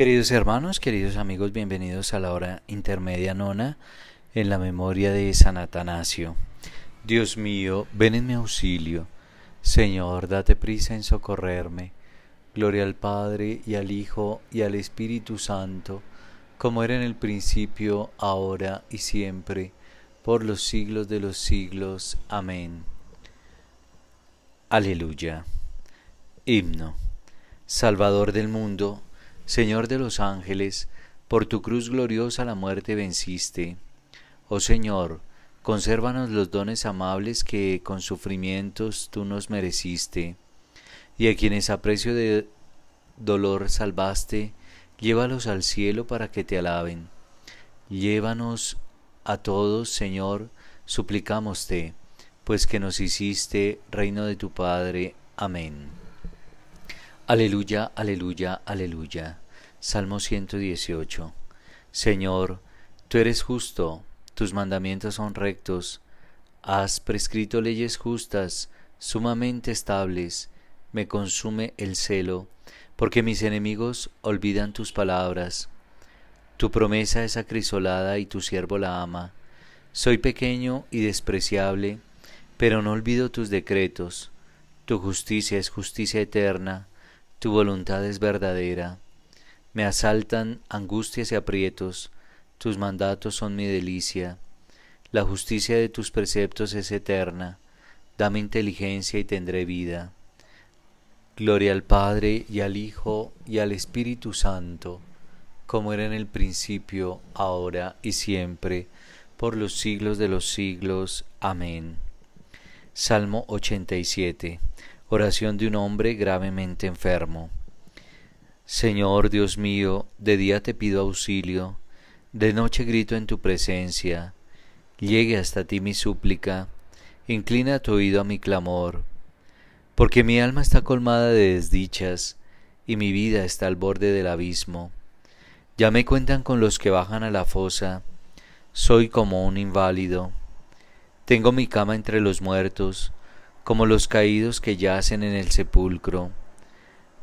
Queridos hermanos, queridos amigos, bienvenidos a la hora intermedia nona en la memoria de San Atanasio. Dios mío, ven en mi auxilio. Señor, date prisa en socorrerme. Gloria al Padre y al Hijo y al Espíritu Santo, como era en el principio, ahora y siempre, por los siglos de los siglos. Amén. Aleluya. Himno. Salvador del mundo, Señor de los ángeles, por tu cruz gloriosa la muerte venciste. Oh Señor, consérvanos los dones amables que con sufrimientos tú nos mereciste, y a quienes a precio de dolor salvaste, llévalos al cielo para que te alaben. Llévanos a todos, Señor, suplicámoste, pues que nos hiciste reino de tu Padre. Amén. Aleluya, aleluya, aleluya. Salmo 118. Señor, tú eres justo, tus mandamientos son rectos, has prescrito leyes justas, sumamente estables, me consume el celo, porque mis enemigos olvidan tus palabras. Tu promesa es acrisolada y tu siervo la ama. Soy pequeño y despreciable, pero no olvido tus decretos. Tu justicia es justicia eterna, tu voluntad es verdadera. Me asaltan angustias y aprietos, tus mandatos son mi delicia, la justicia de tus preceptos es eterna, dame inteligencia y tendré vida. Gloria al Padre y al Hijo y al Espíritu Santo, como era en el principio, ahora y siempre, por los siglos de los siglos. Amén. Salmo 87. Oración de un hombre gravemente enfermo. Señor Dios mío, de día te pido auxilio, de noche grito en tu presencia. Llegue hasta ti mi súplica, inclina tu oído a mi clamor, porque mi alma está colmada de desdichas y mi vida está al borde del abismo. Ya me cuentan con los que bajan a la fosa, soy como un inválido. Tengo mi cama entre los muertos, como los caídos que yacen en el sepulcro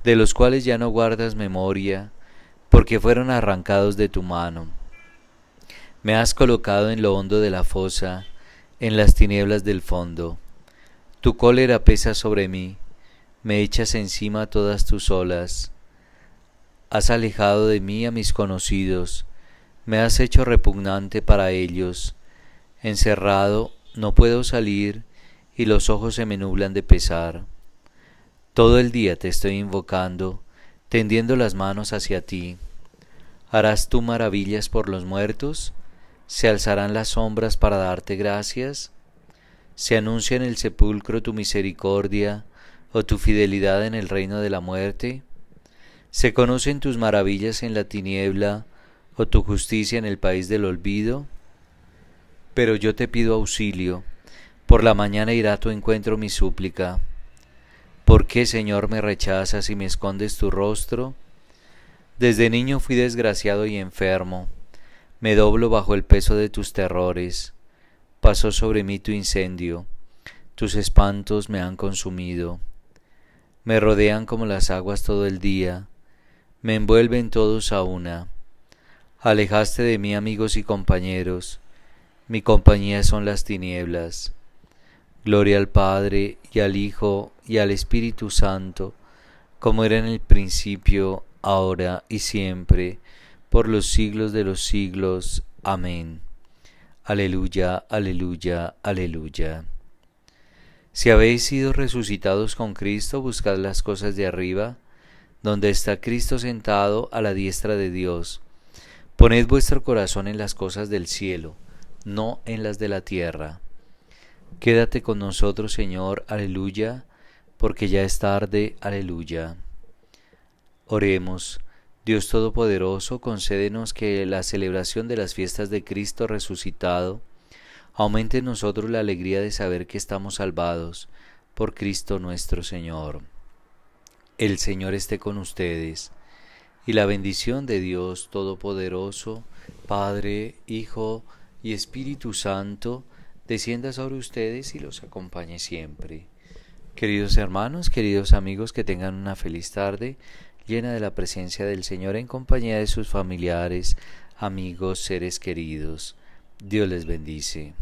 de los cuales ya no guardas memoria, porque fueron arrancados de tu mano. Me has colocado en lo hondo de la fosa, en las tinieblas del fondo. Tu cólera pesa sobre mí, me echas encima todas tus olas. Has alejado de mí a mis conocidos, me has hecho repugnante para ellos. Encerrado, no puedo salir y los ojos se me nublan de pesar. Todo el día te estoy invocando, tendiendo las manos hacia ti. ¿Harás tú maravillas por los muertos? ¿Se alzarán las sombras para darte gracias? ¿Se anuncia en el sepulcro tu misericordia o tu fidelidad en el reino de la muerte? ¿Se conocen tus maravillas en la tiniebla o tu justicia en el país del olvido? Pero yo te pido auxilio, por la mañana irá a tu encuentro mi súplica. ¿Por qué, Señor, me rechazas y me escondes tu rostro? Desde niño fui desgraciado y enfermo. Me doblo bajo el peso de tus terrores. Pasó sobre mí tu incendio. Tus espantos me han consumido. Me rodean como las aguas todo el día. Me envuelven todos a una. Alejaste de mí amigos y compañeros. Mi compañía son las tinieblas. Gloria al Padre y al Hijo y al Espíritu Santo, como era en el principio, ahora y siempre, por los siglos de los siglos. Amén. Aleluya, aleluya, aleluya. Si habéis sido resucitados con Cristo, buscad las cosas de arriba, donde está Cristo sentado a la diestra de Dios. Poned vuestro corazón en las cosas del cielo, no en las de la tierra Quédate con nosotros, Señor, aleluya, porque ya es tarde, aleluya. Oremos, Dios Todopoderoso, concédenos que la celebración de las fiestas de Cristo resucitado aumente en nosotros la alegría de saber que estamos salvados por Cristo nuestro Señor. El Señor esté con ustedes, y la bendición de Dios Todopoderoso, Padre, Hijo y Espíritu Santo, descienda sobre ustedes y los acompañe siempre. Queridos hermanos, queridos amigos, que tengan una feliz tarde llena de la presencia del Señor en compañía de sus familiares, amigos, seres queridos. Dios les bendice.